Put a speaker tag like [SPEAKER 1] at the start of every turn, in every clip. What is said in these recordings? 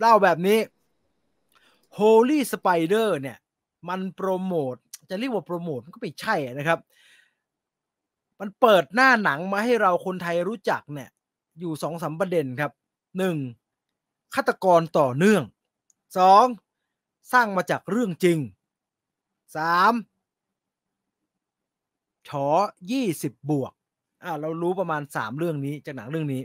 [SPEAKER 1] เล่าแบบนี้ Holy Spider เนี่ย มันโปรโมทจะเรียกว่าโปรโมทมันก็ไม่ใช่นะครับ มันเปิดหน้าหนังมาให้เราคนไทยรู้จักเนี่ยอยู่สองสามประเด็นครับหนึ่งฆาตกรต่อเนื่องสองสร้างมาจากเรื่องจริงสามชอยี่สิบบวก อ่าเรารู้ประมาณสามเรื่องนี้จากหนังเรื่องนี้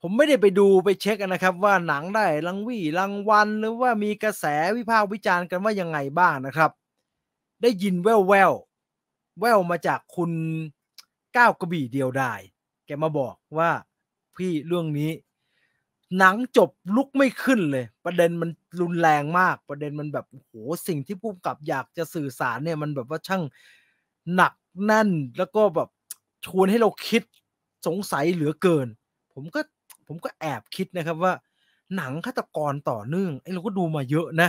[SPEAKER 1] ผมไม่ได้ไปดูไปเช็คนะครับ ว่าหนังได้รางวี่รางวัลหรือว่ามีกระแสวิพากษ์วิจารณ์กันว่ายังไงบ้างนะครับ ได้ยินแววแววแววมาจากคุณก้าวกระบี่เดียวดายแกมาบอกว่าพี่เรื่องนี้ หนังจบลุกไม่ขึ้นเลย ประเด็นมันรุนแรงมากประเด็นมันแบบโหสิ่งที่ผู้กับอยากจะสื่อสารเนี่ยมันแบบว่าช่างหนักแน่นแล้วก็แบบชวนให้เราคิดสงสัยเหลือเกิน ผมก็ผมก็แอบคิดนะครับว่าหนังฆาตกรต่อเนื่องไอ้เราก็ดูมาเยอะนะ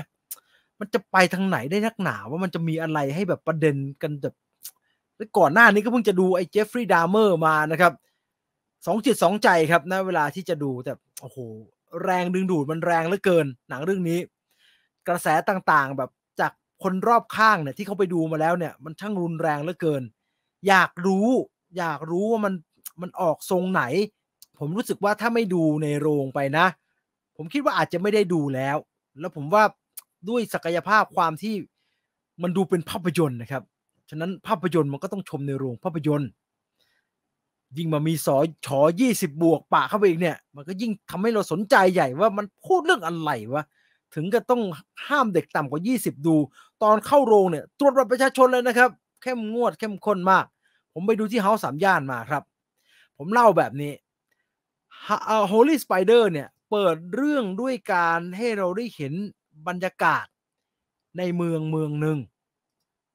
[SPEAKER 1] มันจะไปทางไหนได้นักหนาว่ามันจะมีอะไรให้แบบประเด็นกันแบบก่อนหน้านี้ก็เพิ่งจะดูไอ้เจฟฟรีย์ดามเมอร์มานะครับสองจิตสองใจครับนะ เวลาที่จะดูแต่โอ้โหแรงดึงดูด มันแรงเหลือเกินหนังเรื่องนี้ กระแสต่างๆแบบจากคนรอบข้างเนี่ยที่เขาไปดูมาแล้วเนี่ย มันช่างรุนแรงเหลือเกิน อยากรู้ อยากรู้ว่ามันมันออกทรงไหนผม รู้สึกว่าถ้าไม่ดูในโรงไปนะ ผมคิดว่าอาจจะไม่ได้ดูแล้ว แล้วผมว่าด้วยศักยภาพความที่มันดูเป็นภาพยนตร์นะครับ ฉะนั้นภาพยนตร์มันก็ต้องชมในโรงภาพยนตร์ยิ่งมามีสอชอยี่สิบบวกปะเข้าไปอีกเนี่ย มันก็ยิ่งทำให้เราสนใจใหญ่ว่ามันพูดเรื่องอะไรวะถึงก็ต้องห้ามเด็กต่ำกว่า 20 ดู ตอนเข้าโรงเนี่ยตรวจบัตรประชาชนเลยนะครับเข้มงวดเข้มข้นมาก ผมไปดูที่เฮาสามย่านมาครับ ผมเล่าแบบนี้ฮอลลี่สไปเดอร์เนี่ยเปิดเรื่องด้วยการให้เราได้เห็นบรรยากาศในเมืองเมืองหนึ่ง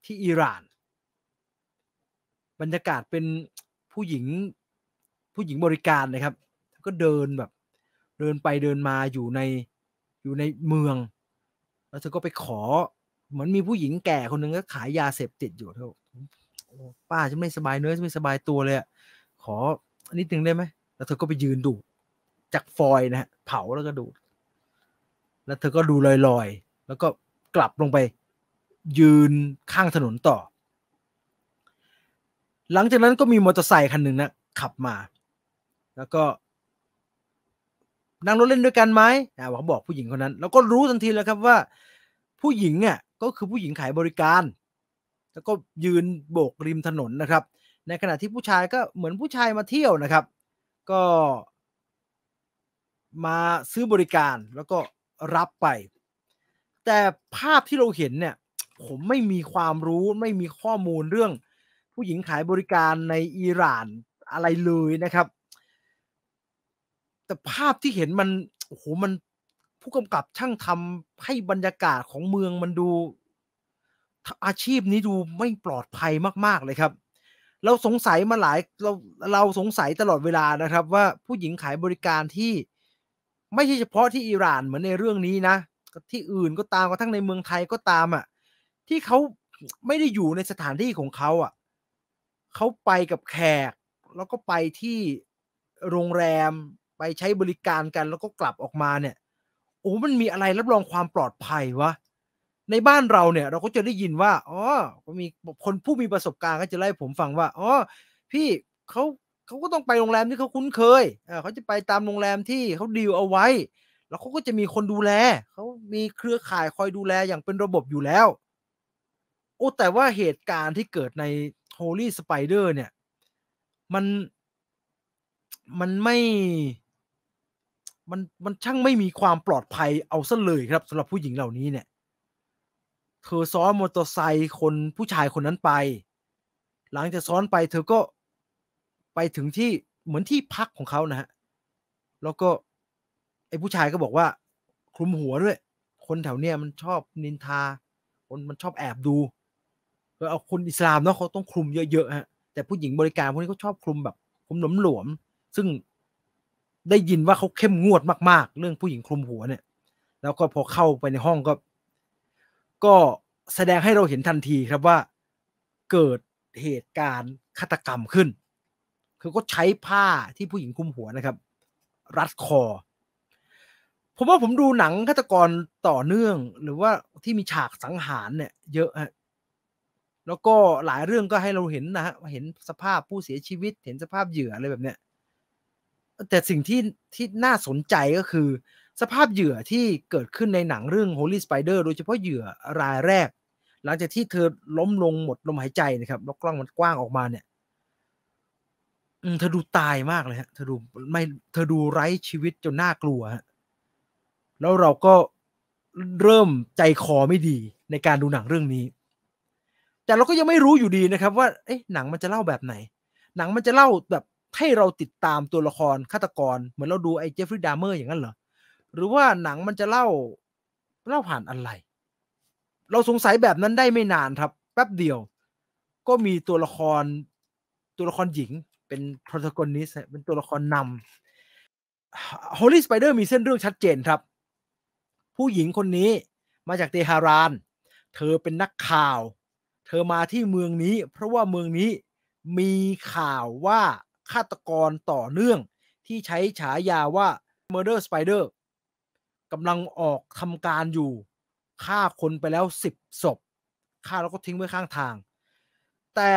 [SPEAKER 1] ที่อิหร่าน บรรยากาศเป็นผู้หญิงผู้หญิงบริการนะครับ ก็เดินแบบ เดินไปเดินมาอยู่ในอยู่ในเมือง แล้วเธอก็ไปขอ เหมือนมีผู้หญิงแก่คนหนึ่งก็ขายยาเสพติดอยู่เธอป้าฉันไม่สบายเนื้อฉันไม่สบายตัวเลย ขออันนี้ถึงได้ไหมแล้วเธอก็ไปยืนดูจากฟอยนะฮะเผาแล้วก็ดู แล้วเธอก็ดูลอยๆ แล้วก็กลับลงไปยืนข้างถนนต่อ หลังจากนั้นก็มีมอเตอร์ไซคันหนึ่งนะขับมา แล้วก็นั่งรถเล่นด้วยกันไหมนะเขาบอกผู้หญิงคนนั้น แล้วก็รู้ทันทีแล้วครับว่า ผู้หญิงเนี่ยก็คือผู้หญิงขายบริการ แล้วก็ยืนโบกริมถนนนะครับ ในขณะที่ผู้ชายก็เหมือนผู้ชายมาเที่ยวนะครับก็มาซื้อบริการแล้วก็รับไป แต่ภาพที่เราเห็นเนี่ย ผมไม่มีความรู้ไม่มีข้อมูลเรื่องผู้หญิงขายบริการในอิหร่านอะไรเลยนะครับ แต่ภาพที่เห็นมันโอ้โหมันผู้กำกับช่างทำให้บรรยากาศของเมืองมันดูอาชีพนี้ดูไม่ปลอดภัยมาก ๆเลยครับเราสงสัยมาหลาย เราเราสงสัยตลอดเวลานะครับว่าผู้หญิงขายบริการที่ไม่ใช่เฉพาะที่อิหร่านเหมือนในเรื่องนี้นะ ที่อื่นก็ตามกระทั่งในเมืองไทยก็ตามอะ่ะ ที่เขาไม่ได้อยู่ในสถานที่ของเขาอะ่ะเขาไปกับแขก แล้วก็ไปที่โรงแรมไปใใช้บริการกันแล้วก็กลับออกมาเนี่ย โอ้ มันมีอะไรรับรองความปลอดภัยวะในบ้านเราเนี่ย เราก็จะได้ยินว่าอ๋อก็มีคนผู้มีประสบการณ์ก็จะไล่ผมฟังว่าอ๋อพี่เขาเขาก็ต้องไปโรงแรมที่เขาคุ้นเคยอ่าเขาจะไปตามโรงแรมที่เขาดีลเอาไว้ แล้วเขาก็จะมีคนดูแล เขามีเครือข่ายคอยดูแลอย่างเป็นระบบอยู่แล้ว โอ้ แต่ว่าเหตุการณ์ที่เกิดใน Holy Spider เนี่ย มัน มันไม่ มันมันช่างไม่มีความปลอดภัยเอาซะเลยครับสำหรับผู้หญิงเหล่านี้เนี่ยเธอซ้อนมอเตอร์ไซค์คนผู้ชายคนนั้นไป หลังจากซ้อนไปเธอก็ไปถึงที่เหมือนที่พักของเขานะฮะ แล้วก็ ไอ้ผู้ชายก็บอกว่าคลุมหัวด้วย คนแถวเนี้ยมันชอบนินทา คนมันชอบแอบดูก็เอาคนอิสลามเนาะเขาต้องคลุมเยอะๆฮะ แต่ผู้หญิงบริการพวกนี้เขาชอบคลุมแบบคลุมหล่มหลวม ซึ่งได้ยินว่าเขาเข้มงวดมากๆ เรื่องผู้หญิงคลุมหัวเนี่ย แล้วก็พอเข้าไปในห้องก็ก็แสดงให้เราเห็นทันทีครับว่าเกิดเหตุการณ์ฆาตกรรมขึ้น คือก็ใช้ผ้าที่ผู้หญิงคุมหัวนะครับ รัดคอ ผมว่าผมดูหนังฆาตกรต่อเนื่อง หรือว่าที่มีฉากสังหารเนี่ย เยอะฮะแล้วก็หลายเรื่องก็ให้เราเห็นนะฮะเห็นสภาพผู้เสียชีวิต เห็นสภาพเหยื่ออะไรแบบเนี้ยแต่สิ่งที่ที่น่าสนใจก็คือสภาพเหยื่อที่เกิดขึ้นในหนังเรื่อง Holy Spider โดยเฉพาะเหยื่อรายแรก หลังจากที่เธอล้มลงหมดลมหายใจนะครับ แล้วกล้องมันกว้างออกมาเนี่ยเธอดูตายมากเลยฮะเธอดูไม่เธอดูไร้ชีวิตจนน่ากลัวฮะแล้วเราก็เริ่มใจคอไม่ดีในการดูหนังเรื่องนี้ แต่เราก็ยังไม่รู้อยู่ดีนะครับว่า เอ๊ะ หนังมันจะเล่าแบบไหน หนังมันจะเล่าแบบให้เราติดตามตัวละครฆาตกรเหมือนเราดูไอ้เจฟฟรีย์ดามเมอร์อย่างนั้นเหรอหรือว่าหนังมันจะเล่าเล่าผ่านอะไร เราสงสัยแบบนั้นได้ไม่นานครับ แป๊บเดียว ก็มีตัวละครตัวละครหญิงเป็นโปรต a g อนนิสเป็นตัวละครนำ Holy s p i d e ์มีเส้นเรื่องชัดเจนครับ ผู้หญิงคนนี้มาจากเตหาราน เธอเป็นนักข่าว เธอมาที่เมืองนี้ เพราะว่าเมืองนี้มีข่าวว่าฆาตกรต่อเนื่อง ที่ใช้ฉายาว่า Murder Spider กำลังออกทำการอยู่ฆ่าคนไปแล้วสิบศพฆ่าแล้วก็ทิ้งไว้ข้างทาง แต่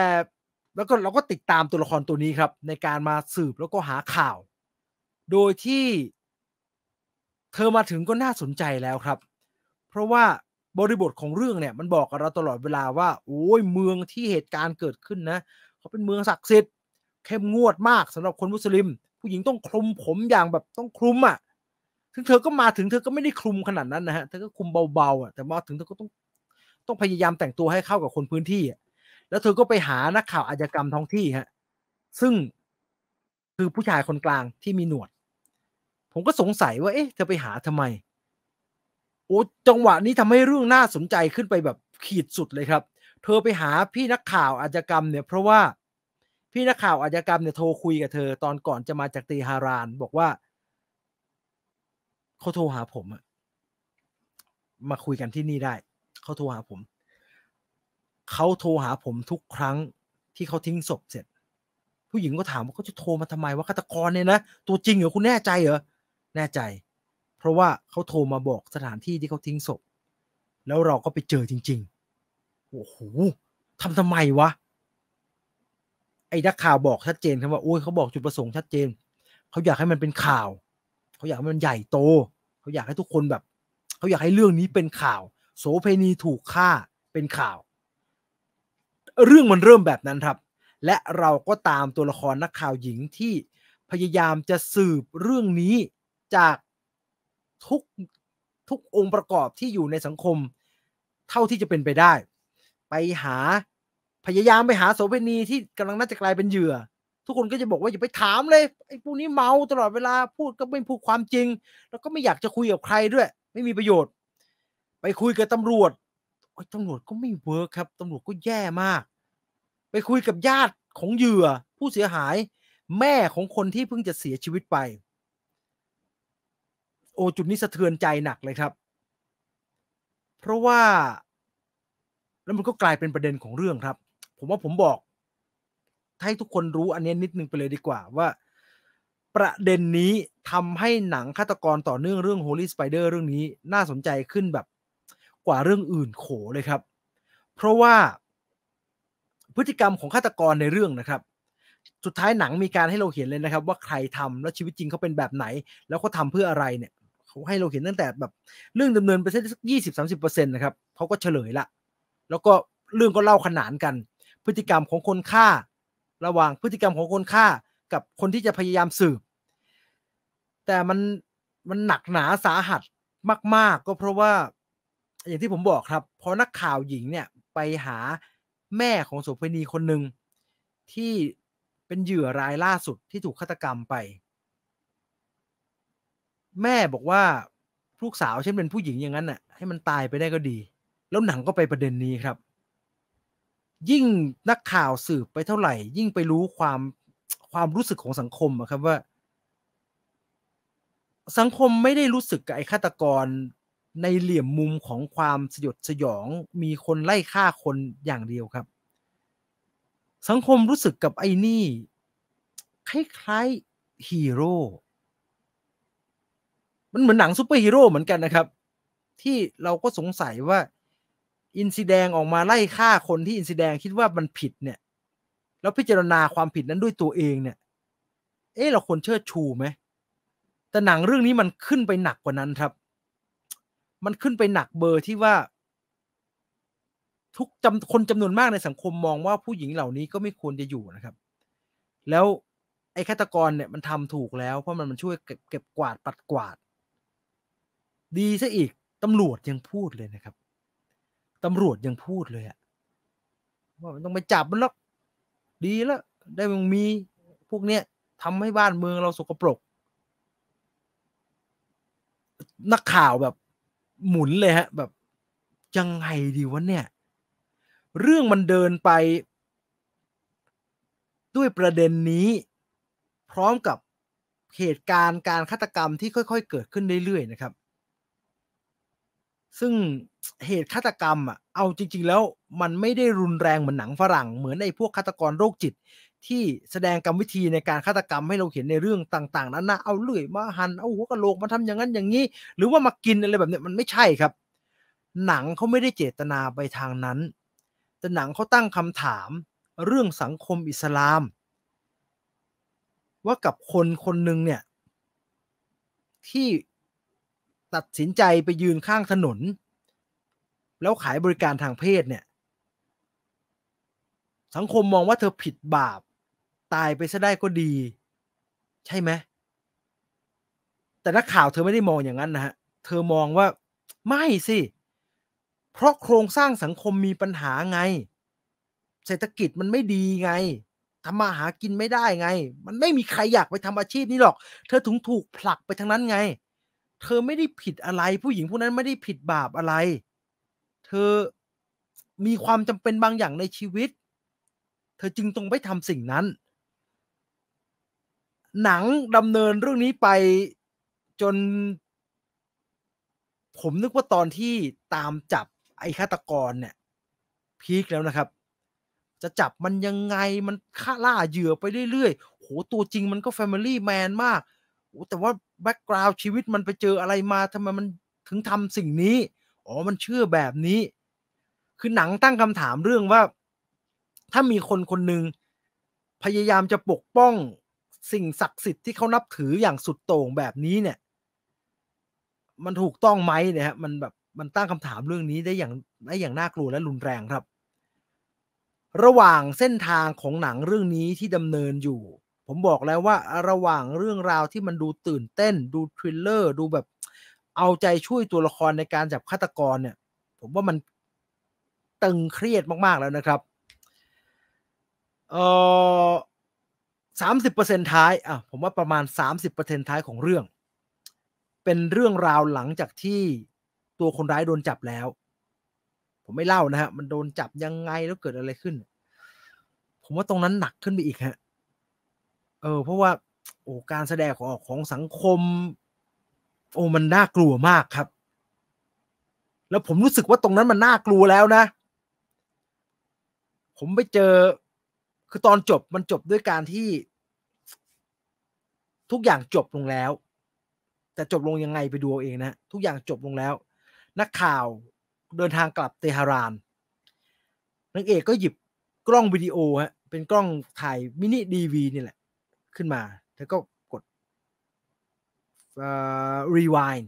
[SPEAKER 1] แล้วก็เราก็ติดตามตัวละครตัวนี้ครับ ในการมาสืบแล้วก็หาข่าว โดยที่เธอมาถึงก็น่าสนใจแล้วครับ เพราะว่าบริบทของเรื่องเนี่ยมันบอกกับเราตลอดเวลาว่า โอ้ยเมืองที่เหตุการณ์เกิดขึ้นนะ เขาเป็นเมืองศักดิ์สิทธิ์เข้มงวดมากสำหรับคนมุสลิม ผู้หญิงต้องคลุมผมอย่างแบบต้องคลุมอะ่ะถึงเธอก็มาถึงเธอก็ไม่ได้คลุมขนาดนั้นนะฮะ เธอก็คลุมเบาๆอ่ะแต่มาถึงเธอก็ต้องต้องพยายามแต่งตัวให้เข้ากับคนพื้นที่อ่ะแล้วเธอก็ไปหานักข่าวอาชญากรรมท้องที่ฮะ ซึ่งคือผู้ชายคนกลางที่มีหนวด ผมก็สงสัยว่าเอ๊ะเธอไปหาทำไม โอ้จังหวะนี้ทำให้เรื่องน่าสนใจขึ้นไปแบบขีดสุดเลยครับ เธอไปหาพี่นักข่าวอาชญากรรมเนี่ย เพราะว่า พี่นักข่าวอาชญากรรมเนี่ยโทรคุยกับเธอ ตอนก่อนจะมาจากตีฮารานบอกว่าเขาโทรหาผมอะมาคุยกันที่นี่ได้เขาโทรหาผม เขาโทรหาผมทุกครั้งที่เขาทิ้งศพเสร็จ ผู้หญิงก็ถามว่าเขาจะโทรมาทำไมว่าฆาตกรเนี่ยนะ ตัวจริงเหรอคุณแน่ใจเหรอแน่ใจ เพราะว่าเขาโทรมาบอกสถานที่ที่เขาทิ้งศพแล้วเราก็ไปเจอจริงๆโอ้โหทำทำไมวะไอ้นักข่าวบอกชัดเจนครับว่าโอ้ยเขาบอกจุดประสงค์ชัดเจนเขาอยากให้มันเป็นข่าวเขาอยากให้มัน ใหญ่ โต เขาอยากให้ทุกคนแบบ เขาอยากให้เรื่องนี้เป็นข่าว โสเพณีถูกฆ่า เป็นข่าว เรื่องมันเริ่มแบบนั้นครับ และเราก็ตามตัวละครนักข่าวหญิงที่พยายามจะสืบเรื่องนี้จากทุกทุกองค์ประกอบที่อยู่ในสังคมเท่าที่จะเป็นไปได้ ไปหาพยายามไปหา โสเภณีที่กำลังน่าจะกลายเป็นเหยื่อทุกคนก็จะบอกว่าอย่าไปถามเลยไอ้พวกนี้เมาตลอดเวลาพูดก็ไม่พูดความจริง แล้วก็ไม่อยากจะคุยกับใครด้วย ไม่มีประโยชน์ ไปคุยกับตำรวจตำรวจก็ไม่เวิร์กครับตำรวจก็แย่มาก ไปคุยกับญาติของเหยื่อ ผู้เสียหาย แม่ของคนที่เพิ่งจะเสียชีวิตไป โอ้จุดนี้สะเทือนใจหนักเลยครับ เพราะว่าแล้วมันก็กลายเป็นประเด็นของเรื่องครับ ผมว่าผมบอกให้ทุกคนรู้อันนี้นิดนึงไปเลยดีกว่าว่าประเด็นนี้ทำให้หนังฆาตกรต่อเนื่องเรื่อง Holy Spider เรื่องนี้น่าสนใจขึ้นแบบกว่าเรื่องอื่นโขเลยครับ เพราะว่าพฤติกรรมของฆาตกรในเรื่องนะครับ สุดท้ายหนังมีการให้เราเห็นเลยนะครับ ว่าใครทำแล้วชีวิตจริงเขาเป็นแบบไหน แล้วเขาทาเพื่ออะไรเนี่ยเขาให้เราเห็นตั้งแต่แบบเรื่องดำเนินไปสักยี่สิบสาสิบเปอร์เซ็นต์นะครับเขาก็เฉลยละแล้วก็เรื่องก็เล่าขนานกัน พฤติกรรมของคนฆ่าระหว่างพฤติกรรมของคนฆ่ากับคนที่จะพยายามสืบ แต่มันมันหนักหนาสาหัสมาก ๆ ก็เพราะว่าอย่างที่ผมบอกครับพอนักข่าวหญิงเนี่ย ไปหาแม่ของโสเภณีคนหนึ่ง ที่เป็นเหยื่อรายล่าสุดที่ถูกฆาตกรรมไป แม่บอกว่าลูกสาวฉันเป็นผู้หญิงอย่างนั้นน่ะให้มันตายไปได้ก็ดี แล้วหนังก็ไปประเด็นนี้ครับยิ่งนักข่าวสืบไปเท่าไหร่ ยิ่งไปรู้ความความรู้สึกของสังคมครับว่า สังคมไม่ได้รู้สึกกับไอ้ฆาตกรในเหลี่ยมมุมของความสยดสยองมีคนไล่ฆ่าคนอย่างเดียวครับ สังคมรู้สึกกับไอ้นี่ คล้ายๆฮีโร่มันเหมือนหนังซูเปอร์ฮีโร่เหมือนกันนะครับ ที่เราก็สงสัยว่าอินซีแดงออกมาไล่ฆ่าคนที่อินซีแดงคิดว่ามันผิดเนี่ยแล้วพิจารณาความผิดนั้นด้วยตัวเองเนี่ย เอ๊ะเราควรเชิดชูไหมแต่หนังเรื่องนี้มันขึ้นไปหนักกว่านั้นครับ มันขึ้นไปหนักเบอร์ที่ว่า ทุกจำคนจำนวนมากในสังคมมองว่าผู้หญิงเหล่านี้ก็ไม่ควรจะอยู่นะครับ แล้วไอ้ฆาตกรเนี่ยมันทำถูกแล้ว เพราะมันมันช่วยเก็บเก็บกวาดปัดกวาด ดีซะอีกตำรวจยังพูดเลยนะครับตำรวจยังพูดเลยอะว่ามันต้องไปจับมันแล้ว ดีแล้ว ได้มึงมีพวกเนี้ยทำให้บ้านเมืองเราสกปรกนักข่าวแบบหมุนเลยฮะ แบบยังไงดีวะเนี่ย เรื่องมันเดินไปด้วยประเด็นนี้ พร้อมกับเหตุการณ์การฆาตกรรมที่ค่อยๆ เกิดขึ้นเรื่อยๆนะครับ ซึ่งเหตุฆาตกรรมอ่ะเอาจริงๆแล้วมันไม่ได้รุนแรงเหมือนหนังฝรั่ง เหมือนในพวกฆาตกรโรคจิตที่แสดงกรรมวิธีในการฆาตกรรม ให้เราเห็นในเรื่องต่างๆนั้นนะเอาเลื่อยมาหันเอาหัวกะโหลกมาทำอย่างนั้นอย่างนี้ หรือว่ามากินอะไรแบบเนี้ยมันไม่ใช่ครับ หนังเขาไม่ได้เจตนาไปทางนั้น แต่หนังเขาตั้งคำถามเรื่องสังคมอิสลาม ว่ากับคนคนหนึ่งเนี่ยที่ตัดสินใจไปยืนข้างถนนแล้วขายบริการทางเพศเนี่ย สังคมมองว่าเธอผิดบาป ตายไปซะได้ก็ดี ใช่ไหม แต่นักข่าวเธอไม่ได้มองอย่างนั้นนะฮะ เธอมองว่า ไม่สิเพราะโครงสร้างสังคมมีปัญหาไง เศรษฐกิจมันไม่ดีไงทำมาหากินไม่ได้ไง มันไม่มีใครอยากไปทำอาชีพนี้หรอก เธอถึงถูกผลักไปทางนั้นไง เธอไม่ได้ผิดอะไร ผู้หญิงพวกนั้นไม่ได้ผิดบาปอะไรเธอมีความจำเป็นบางอย่างในชีวิต เธอจึงต้องไปทำสิ่งนั้น หนังดำเนินเรื่องนี้ไปจน ผมนึกว่าตอนที่ตามจับไอ้ฆาตกรเนี่ย พีคแล้วนะครับ จะจับมันยังไงมันฆ่าล่าเหยื่อไปเรื่อยๆโหตัวจริงมันก็ แฟมิลี่ แมน มากแต่ว่าแบ็กกราวด์ชีวิตมันไปเจออะไรมาทำไมมันถึงทำสิ่งนี้อ๋อ มันเชื่อแบบนี้ คือหนังตั้งคำถามเรื่องว่า ถ้ามีคนคนหนึ่งพยายามจะปกป้อง สิ่งศักดิ์สิทธิ์ที่เขานับถืออย่างสุดโต่งแบบนี้เนี่ย มันถูกต้องไหมเนี่ยฮะ มันแบบ มันตั้งคำถามเรื่องนี้ได้อย่างได้อย่างน่ากลัวและรุนแรงครับ ระหว่างเส้นทางของหนังเรื่องนี้ที่ดำเนินอยู่ ผมบอกแล้วว่า ระหว่างเรื่องราวที่มันดูตื่นเต้น ดูทริลเลอร์ ดูแบบเอาใจช่วยตัวละครในการจับฆาตกรเนี่ย ผมว่ามันตึงเครียดมากๆแล้วนะครับ เออสามสิบเปอร์เซ็นท้ายอ่ะผมว่าประมาณสามสิบเปอร์เซ็นท้ายของเรื่อง เป็นเรื่องราวหลังจากที่ตัวคนร้ายโดนจับแล้ว ผมไม่เล่านะฮะมันโดนจับยังไงแล้วเกิดอะไรขึ้นผมว่าตรงนั้นหนักขึ้นไปอีกฮะเออเพราะว่าโอ้การแสดงออกของสังคมโอ้มันน่ากลัวมากครับ แล้วผมรู้สึกว่าตรงนั้นมันน่ากลัวแล้วนะ ผมไปเจอ คือตอนจบมันจบด้วยการที่ ทุกอย่างจบลงแล้ว แต่จบลงยังไงไปดูเองนะ ทุกอย่างจบลงแล้ว นักข่าวเดินทางกลับเตหะราน นักเอกก็หยิบกล้องวิดีโอฮะ เป็นกล้องถ่ายมินิดีวีนี่แหละ ขึ้นมาเธอก็ rewind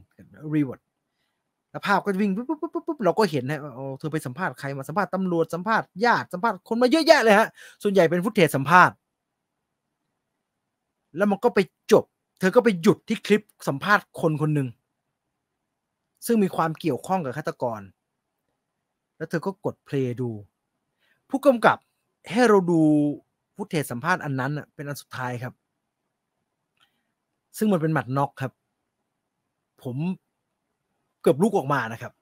[SPEAKER 1] reward แล้ว ภาพก็วิ่งปุ๊บปุ๊บปุ๊บปุ๊บเราก็เห็นนะเธอไปสัมภาษณ์ใครมาสัมภาษณ์ตำรวจ สัมภาษณ์ญาติสัมภาษณ์คนมาเยอะแยะเลยฮะ ส่วนใหญ่เป็นฟุตเทจสัมภาษณ์ แล้วมัน ก็ไปจบ เธอก็ไปหยุดที่คลิปสัมภาษณ์คนคนหนึ่ง ซึ่งมีความเกี่ยวข้องกับฆาตกร แล้วเธอก็กดเพลย์ดู ผู้กำกับให้เราดูฟุตเทจสัมภาษณ์อันนั้นเป็นอันสุดท้ายครับซึ่งมันเป็นหมัดน็อกครับ ผมเกือบลุกออกมานะครับ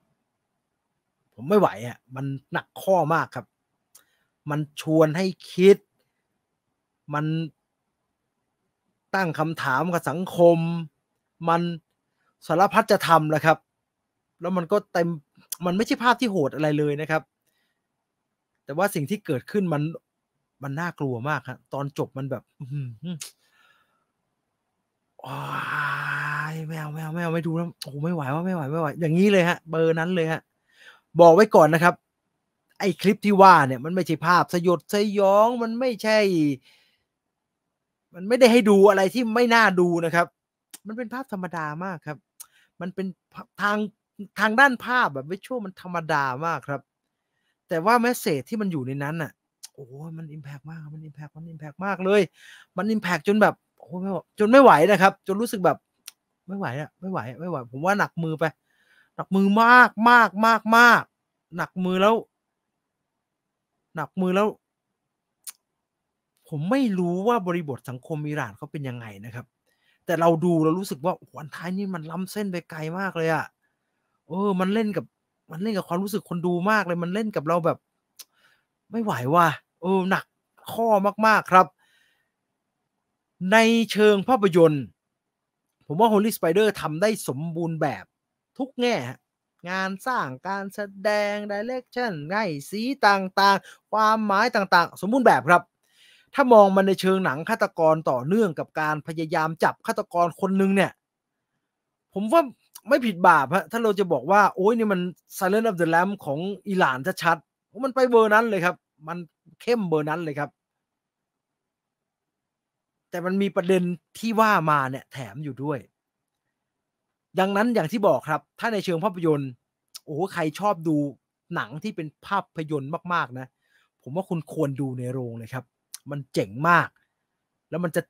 [SPEAKER 1] ผมไม่ไหวอะ่ะมันหนักข้อมากครับ มันชวนให้คิด มันตั้งคำถามกับสังคม มันสารพัดจะทำแล้วครับ แล้วมันก็เต็ม มันไม่ใช่ภาพที่โหดอะไรเลยนะครับ แต่ว่าสิ่งที่เกิดขึ้นมัน มันน่ากลัวมากครับ ตอนจบมันแบบโอ้ยแมวแมวแมวไม่ดูแล้วโอ้ไม่ไหวว่าไม่ไหว ไม่ไหว อย่างนี้เลยฮะเบอร์นั้นเลยฮะบอกไว้ก่อนนะครับ ไอคลิปที่ว่าเนี่ย มันไม่ใช่ภาพสยดสยองมันไม่ใช่ มันไม่ได้ให้ดูอะไรที่ไม่น่าดูนะครับ มันเป็นภาพธรรมดามากครับ มันเป็นทางทางด้านภาพแบบวิชวลมันธรรมดามากครับ แต่ว่าแมสเซจที่มันอยู่ในนั้นอ่ะโอ้มันอิมแพกมากมันอิมแพกมันอิมแพกมากเลย มันอิมแพกจนแบบโอ้ไม่จนไม่ไหวนะครับ จนรู้สึกแบบ ไม่ไหวอะไม่ไหว ไม่ไหว ผมว่าหนักมือไป หนักมือมากมากมากมากหนักมือแล้ว หนักมือแล้ว ผมไม่รู้ว่าบริบทสังคมอิหร่านเขาเป็นยังไงนะครับ แต่เราดูเรารู้สึกว่าวันท้ายนี่มันล้ำเส้นไปไกลมากเลยอะเออ มันเล่นกับ มันเล่นกับความรู้สึกคนดูมากเลย มันเล่นกับเราแบบไม่ไหวว่ะเออหนักข้อมาก ๆครับในเชิงภาพยนตร์ ผมว่า Holy Spider ทำได้สมบูรณ์แบบ ทุกแง่งานสร้างการแสดงดิเรกชันไงสีต่างๆ ความหมายต่างๆ สมบูรณ์แบบครับ ถ้ามองมันในเชิงหนังฆาตกรต่อเนื่องกับการพยายามจับฆาตกรคนนึงเนี่ย ผมว่าไม่ผิดบาปฮะถ้าเราจะบอกว่าโอ้ยนี่มัน Silent of the Lamb ของอิหร่านชัดๆมันไปเบอร์นั้นเลยครับ มันเข้มเบอร์นั้นเลยครับแต่มันมีประเด็นที่ว่ามาเนี่ยแถมอยู่ด้วยดังนั้นอย่างที่บอกครับถ้าในเชิงภาพยนตร์โอ้ใครชอบดู หนังที่เป็นภาพยนตร์มากๆนะ ผมว่าคุณควรดูในโรงเลยครับ มันเจ๋งมาก แล้วมันจะ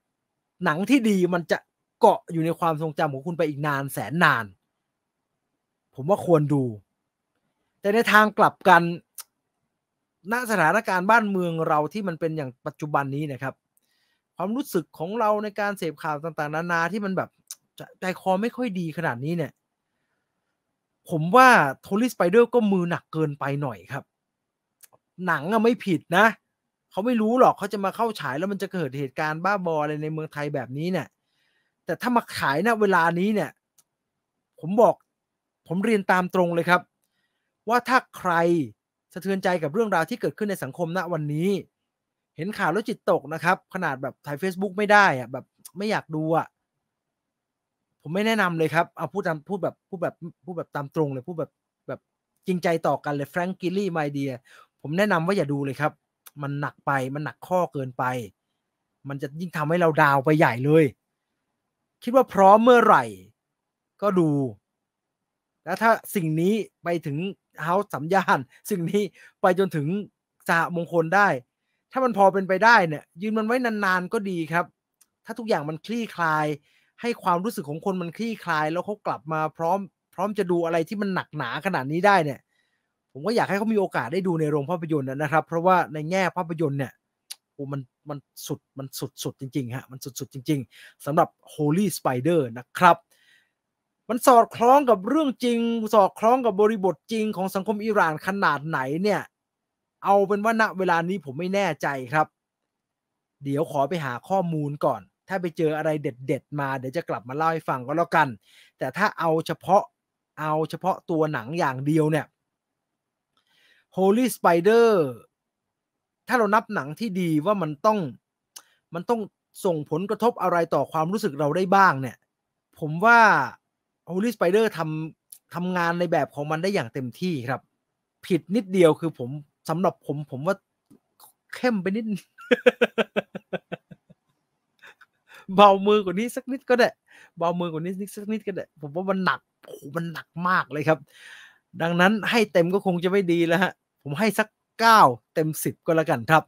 [SPEAKER 1] หนังที่ดีมันจะเกาะอยู่ในความทรงจำของคุณไปอีกนานแสนนาน ผมว่าควรดู แต่ในทางกลับกันณสถานการณ์บ้านเมืองเราที่มันเป็นอย่างปัจจุบันนี้นะครับความรู้สึกของเราในการเสพข่าวต่างๆ นานาที่มันแบบใจคอไม่ค่อยดีขนาดนี้เนี่ย ผมว่าโทลิสไปเดอร์ก็มือหนักเกินไปหน่อยครับ หนังอะไม่ผิดนะเขาไม่รู้หรอกเขาจะมาเข้าฉายแล้วมันจะเกิดเหตุการณ์บ้าบออะไรในเมืองไทยแบบนี้เนี่ย แต่ถ้ามาขายณเวลานี้เนี่ย ผมบอกผมเรียนตามตรงเลยครับ ว่าถ้าใครสะเทือนใจกับเรื่องราวที่เกิดขึ้นในสังคมณวันนี้เห็นข่าวแล้วจิตตกนะครับ ขนาดแบบถ่าย Facebook ไม่ได้อะแบบไม่อยากดูอะผมไม่แนะนำเลยครับ เอาพูดตามพูดแบบพูดแบบ พูดแบบตามตรงเลย พูดแบบแบบจริงใจต่อกันเลยแฟรงกิลลี่ไมเดียผมแนะนำว่าอย่าดูเลยครับ มันหนักไปมันหนักข้อเกินไป มันจะยิ่งทำให้เราดาวไปใหญ่เลย คิดว่าพร้อมเมื่อไหร่ก็ดู แล้วถ้าสิ่งนี้ไปถึงเฮาสัมยานสิ่งนี้ไปจนถึงสหมงคลได้ถ้ามันพอเป็นไปได้เนี่ยยืนมันไว้นานๆ ก็ดีครับ ถ้าทุกอย่างมันคลี่คลาย ให้ความรู้สึกของคนมันคลี่คลาย แล้วเขากลับมาพร้อม พร้อมจะดูอะไรที่มันหนักหนาขนาดนี้ได้เนี่ยผมก็อยากให้เขามีโอกาสได้ดูในโรงภาพยนตร์นะครับ เพราะว่าในแง่ภาพยนตร์เนี่ยโอ้มันมันสุดมันสุดสุดจริงๆฮะมันสุดสุดจริงๆสำหรับ Holy Spider นะครับ มันสอดคล้องกับเรื่องจริงสอดคล้องกับบริบทจริงของสังคมอิหร่านขนาดไหนเนี่ยเอาเป็นว่าณเวลานี้ผมไม่แน่ใจครับ เดี๋ยวขอไปหาข้อมูลก่อน ถ้าไปเจออะไรเด็ด ๆ มา เดี๋ยวจะกลับมาเล่าให้ฟังก็แล้วกัน แต่ถ้าเอาเฉพาะเอาเฉพาะตัวหนังอย่างเดียวเนี่ย Holy Spider ถ้าเรานับหนังที่ดีว่ามันต้องมันต้องส่งผลกระทบอะไรต่อความรู้สึกเราได้บ้างเนี่ยผมว่า Holy Spider ทำทำงานในแบบของมันได้อย่างเต็มที่ครับ ผิดนิดเดียวคือผมสำหรับผมผมว่าเข้มไปนิด เบามือกว่านี้สักนิดก็ได้เบามือกว่านี้นิดสักนิดก็ได้ ผมว่ามันหนักโอ้มันหนักมากเลยครับ ดังนั้นให้เต็มก็คงจะไม่ดีแล้วฮะ ผมให้สักเก้าเต็มสิบก็แล้วกันครับ